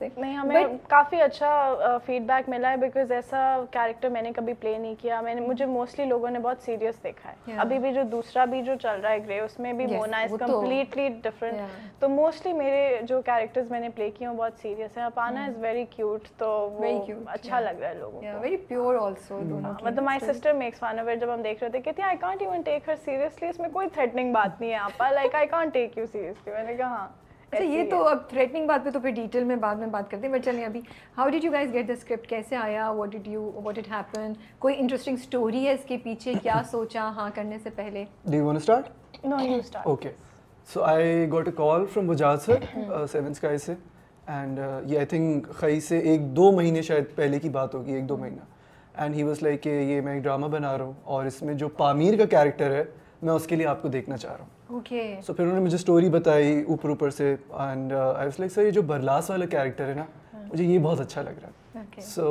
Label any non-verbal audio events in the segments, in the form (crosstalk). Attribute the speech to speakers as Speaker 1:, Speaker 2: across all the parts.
Speaker 1: से नहीं हमें काफ़ी अच्छा फीडबैक uh, मिला है बिकॉज ऐसा कैरेक्टर मैंने कभी प्ले नहीं किया मैंने मुझे मोस्टली लोगों ने बहुत सीरियस देखा है yeah. अभी भी जो दूसरा भी जो चल रहा है ग्रे उसमें भी मोना इज कम्प्लीटली डिफरेंट तो मोस्टली तो मेरे जो कैरेक्टर्स मैंने प्ले किए हैं बहुत सीरियस है अपाना इज वेरी क्यूट तो वो cute, अच्छा yeah. लग रहा है लोगों yeah, को वेरी प्योर ऑल्सो मतलब my sister makes one of जब हम देख रहे थे कहती I can't even take her seriously इसमें कोई थ्रेटनिंग बात नहीं है
Speaker 2: आपा like I can't take you seriously मैंने कहा हाँ
Speaker 1: अच्छा ये तो अब
Speaker 2: थ्रेटनिंग बात पे तो फिर डिटेल में बाद में बात करते हैं बट चलें अभी how did you guys get the script कैसे आया what did you what it happen कोई इंटरेस्टिंग स्टोरी है इसके पीछे क्या (coughs) सोचा हाँ करने से पहले
Speaker 3: do you want to start no you start okay so I got a call from Bajaj sir seven sky से एंड uh, ये आई थिंक खई से एक दो महीने शायद पहले की बात होगी एक दो hmm. महीना एंड ही वॉज लाइक ये मैं एक ड्रामा बना रहा हूँ और इसमें जो पामीर का कैरेक्टर है मैं उसके लिए आपको देखना चाह रहा हूँ ओके सो फिर उन्होंने मुझे स्टोरी बताई ऊपर ऊपर से and I was like sir ये जो बरलास वाला कैरेक्टर है ना हाँ। मुझे ये बहुत अच्छा लग रहा है सो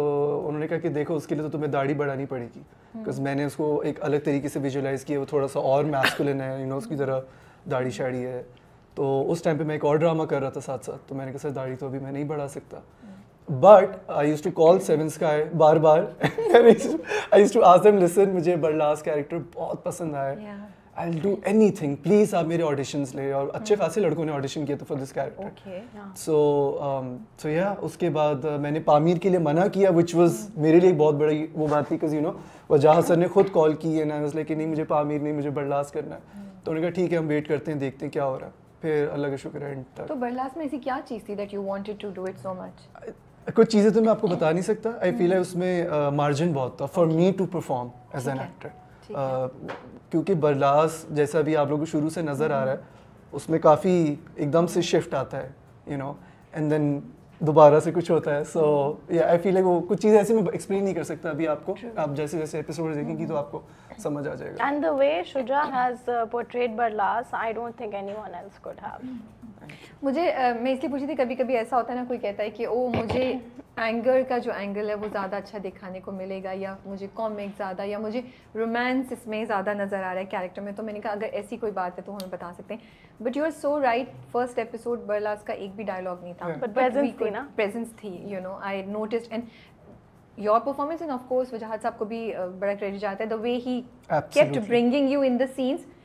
Speaker 3: उन्होंने कहा कि देखो उसके लिए तो तुम्हें दाढ़ी बढ़ानी पड़ेगी बिकॉज हम्म। मैंने उसको एक अलग तरीके से विजुलाइज किया वो थोड़ा सा और मैस्कुलिन है यू नो उसकी तरह दाढ़ी शाड़ी है तो उस टाइम पे मैं एक और ड्रामा कर रहा था साथ साथ तो मैंने कहा सर दाढ़ी तो अभी मैं नहीं बढ़ा सकता but I use to call seven sky बार बार आई यूज टू आज दम लिसन मुझे बरलास कैरेक्टर बहुत पसंद आया I do anything please आप मेरे ऑडिशंस ले और अच्छे hmm. खासे लड़कों ने ऑडिशन किया था for this character so so या उसके बाद uh, मैंने पामीर के लिए मना किया विच वॉज hmm. मेरे लिए बहुत बड़ी वो बात थी बिकॉज यू नो वजाह सर ने खुद कॉल की है ना लाइक नहीं मुझे पामीर नहीं मुझे बर्लास करना है hmm. तो उन्होंने कहा ठीक है हम वेट करते हैं देखते हैं क्या हो रहा है फिर अल्लाह का शुक्र एंड तक तो
Speaker 2: बर्लास में ऐसी क्या चीज़ थी that you wanted to do it so much
Speaker 3: कुछ चीज़ें तो मैं आपको बता नहीं सकता आई फील है उसमें मार्जिन uh, बहुत था for me to perform as an actor क्योंकि बरलास जैसा भी आप लोगों को शुरू से नज़र आ रहा है हम्म। उसमें काफ़ी एकदम से शिफ्ट आता है यू नो एंड देन दोबारा से कुछ होता है सो या आई फील वो कुछ चीज़ ऐसी मैं एक्सप्लेन नहीं कर सकता अभी आपको आप जैसे जैसे एपिसोड देखेंगी mm-hmm. तो हम्म। आपको समझ आ जाएगा
Speaker 1: and the way Shuja has portrayed Barlas I don't think anyone else could have
Speaker 2: मुझे आ, मैं इसलिए पूछी थी कभी कभी ऐसा होता है ना कोई कहता है कि ओ मुझे एंगर का जो एंगल है वो ज़्यादा अच्छा दिखाने को मिलेगा या मुझे कॉमिक ज़्यादा या मुझे रोमांस इसमें ज़्यादा नज़र आ रहा है कैरेक्टर में तो मैंने कहा अगर ऐसी कोई बात है तो हमें बता सकते हैं but you are so right first episode Barlas का एक भी डायलॉग नहीं था बट प्रेजेंस थी ना प्रेजेंस थी you know I notice and your performance and of course Wajahat sahab को भी बड़ा क्रेडिट जाता है the way he kept bringing you in the scenes